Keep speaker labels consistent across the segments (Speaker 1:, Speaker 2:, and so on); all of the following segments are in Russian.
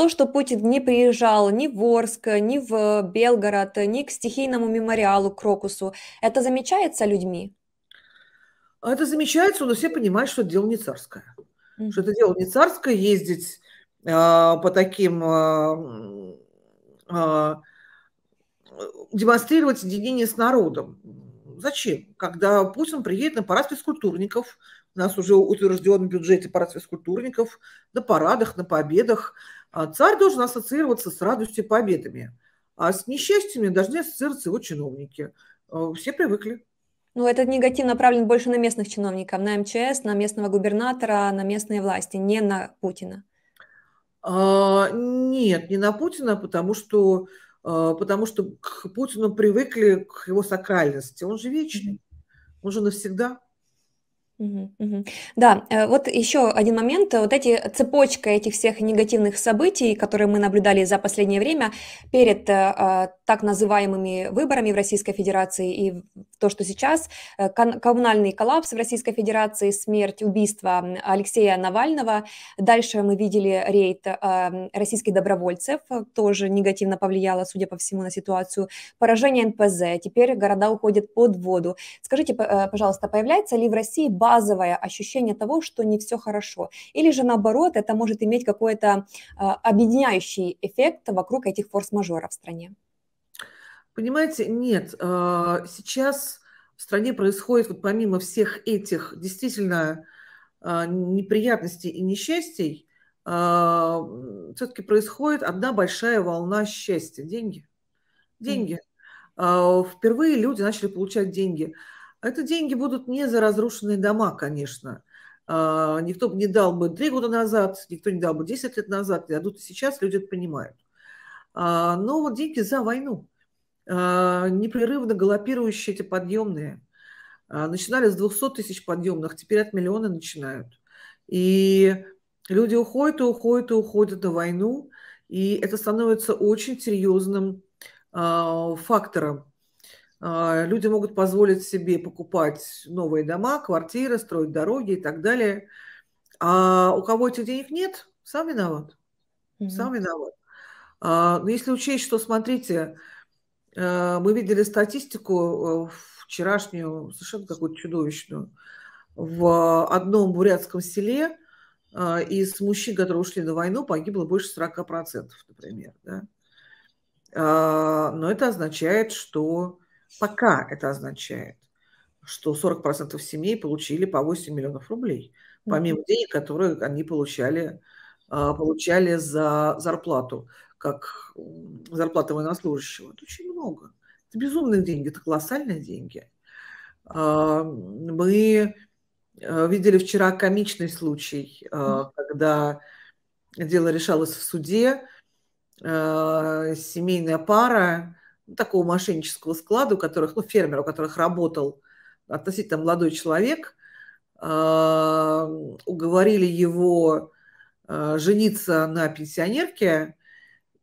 Speaker 1: то, что Путин не приезжал ни в Орск, ни в э, Белгород, ни к стихийному мемориалу Крокусу, это замечается людьми?
Speaker 2: Это замечается, но все понимают, что это дело не царское. Mm-hmm. Что это дело не царское, ездить э, по таким... Э, э, демонстрировать единение с народом. Зачем? Когда Путин приедет на парад физкультурников – нас уже утвержден бюджет и парад физкультурников, на парадах, на победах. А царь должен ассоциироваться с радостью и победами. А с несчастьями должны ассоциироваться его чиновники. А,
Speaker 1: все привыкли. Ну, этот негатив направлен больше на местных чиновников, на МЧС, на местного губернатора, на местные власти, не на Путина.
Speaker 2: А, нет, не на Путина, потому что, а, потому что к Путину привыкли к его сакральности. Он же вечный, он же навсегда.
Speaker 1: Угу, угу. Да, э, вот еще один момент. Вот эти цепочка этих всех негативных событий, которые мы наблюдали за последнее время перед э, э так называемыми выборами в Российской Федерации и то, что сейчас э, коммунальный коллапс в Российской Федерации, смерть, убийство Алексея Навального. Дальше мы видели рейд э, российских добровольцев, э, тоже негативно повлияло, судя по всему, на ситуацию. Поражение НПЗ, теперь города уходят под воду. Скажите, пожалуйста, появляется ли в России базовое ощущение того, что не все хорошо? Или же наоборот, это может иметь какой-то объединяющий эффект вокруг этих форс-мажоров в стране?
Speaker 2: Понимаете, нет, а, сейчас в стране происходит, вот помимо всех этих действительно а, неприятностей и несчастий, а, все-таки происходит одна большая волна счастья. Деньги. Деньги. Впервые люди начали получать деньги. Это деньги будут не за разрушенные дома, конечно. Никто бы не дал бы три года назад, никто не дал бы 10 лет назад, не дадут и сейчас, люди это понимают. Но вот деньги за войну. А, непрерывно галопирующие эти подъемные. А, начинали с 200 тысяч подъемных, теперь от миллиона начинают. И люди уходят и уходят и уходят на войну, и это становится очень серьезным а, фактором. Люди могут позволить себе покупать новые дома, квартиры, строить дороги и так далее. А у кого этих денег нет, сам виноват. Сам виноват. Но если учесть, что, смотрите, Э, мы видели статистику э, вчерашнюю, совершенно какую-то чудовищную. В э, одном бурятском селе из мужчин, которые ушли на войну, погибло больше 40%, например. Да? Но это означает, что пока это означает, что 40% семей получили по 8 миллионов рублей, помимо денег, которые они получали, получали за зарплату как зарплата военнослужащего, это очень много. Это безумные деньги, это колоссальные деньги. А, мы э, видели вчера комичный случай, э, когда дело решалось в суде, э, семейная пара такого мошеннического склада, у которых, ну, фермер, у которых работал относительно молодой человек, уговорили его жениться на пенсионерке,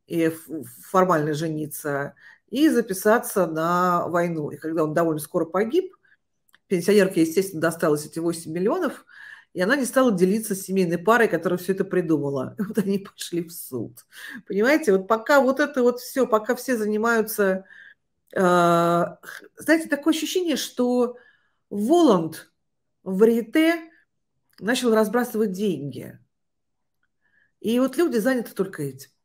Speaker 2: и формально жениться, и записаться на войну. И когда он довольно скоро погиб, пенсионерке, естественно, досталось эти 8 миллионов, и она не стала делиться с семейной парой, которая все это придумала. И вот они пошли в суд. Понимаете, вот пока вот это вот все, пока все занимаются... Э, знаете, такое ощущение, что Воланд в Рите начал разбрасывать деньги. И вот люди заняты только этим.